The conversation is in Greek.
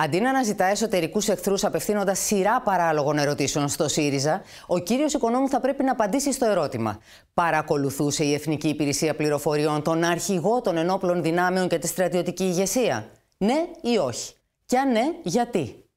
Αντί να αναζητά εσωτερικούς εχθρούς απευθύνοντας σειρά παράλογων ερωτήσεων στο ΣΥΡΙΖΑ, ο κύριος Οικονόμου θα πρέπει να απαντήσει στο ερώτημα. Παρακολουθούσε η Εθνική Υπηρεσία Πληροφοριών τον αρχηγό των ενόπλων δυνάμεων και τη στρατιωτική ηγεσία. Ναι ή όχι. Και αν ναι, γιατί.